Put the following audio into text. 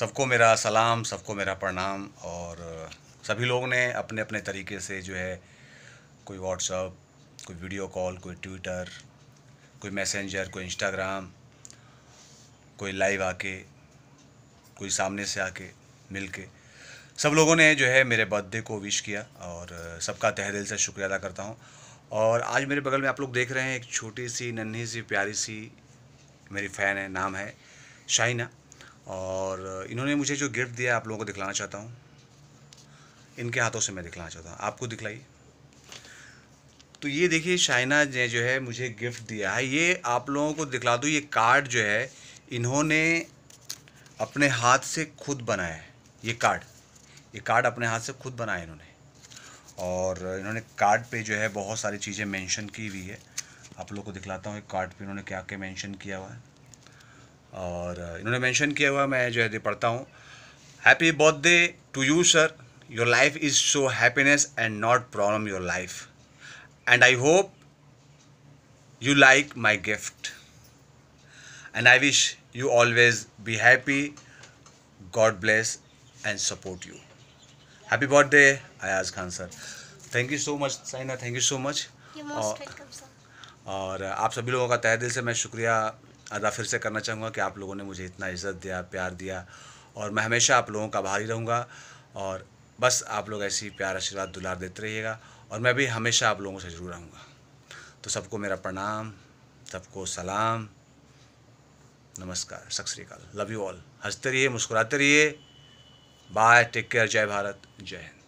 सबको मेरा सलाम सबको मेरा प्रणाम और सभी लोग ने अपने अपने तरीके से जो है कोई व्हाट्सअप कोई वीडियो कॉल कोई ट्विटर कोई मैसेंजर कोई इंस्टाग्राम कोई लाइव आके कोई सामने से आके मिल के सब लोगों ने जो है मेरे बर्थडे को विश किया और सबका तह दिल से शुक्रिया अदा करता हूँ और आज मेरे बगल में आप लोग देख रहे हैं एक छोटी सी नन्ही सी प्यारी सी मेरी फ़ैन है नाम है शाइना और इन्होंने मुझे जो गिफ्ट दिया आप लोगों को दिखलाना चाहता हूँ इनके हाथों से मैं दिखलाना चाहता हूँ आपको दिखलाइए तो ये देखिए शाइना ने जो है मुझे गिफ्ट दिया है ये आप लोगों को दिखला दूँ ये कार्ड जो है इन्होंने अपने हाथ से खुद बनाया है ये कार्ड ये कार्ड अपने हाथ से खुद बनाया इन्होंने और इन्होंने कार्ड पे जो है बहुत सारी चीज़ें मेंशन की हुई है आप लोगों को दिखलाता हूँ एक कार्ड पे इन्होंने क्या क्या मेंशन किया हुआ है और इन्होंने मेंशन किया हुआ मैं जो है पढ़ता हूँ happy birthday to you sir your life is show happiness and not problem your life and I hope you like my gift and I wish you always be happy God bless and support you happy birthday Ayaz Khan sir thank you so much Saina thank you so much और, और आप सभी लोगों का तहे दिल से मैं शुक्रिया अदा फिर से करना चाहूँगा कि आप लोगों ने मुझे इतना इज़्ज़त दिया प्यार दिया और मैं हमेशा आप लोगों का आभारी रहूँगा और बस आप लोग ऐसी प्यार आशीर्वाद दुलार देते रहिएगा और मैं भी हमेशा आप लोगों से जरूर रहूँगा तो सबको मेरा प्रणाम सबको सलाम नमस्कार सत श्रीकाल लव यू ऑल हंसते रहिए मुस्कुराते रहिए बाय टेक केयर जय भारत जय हिंद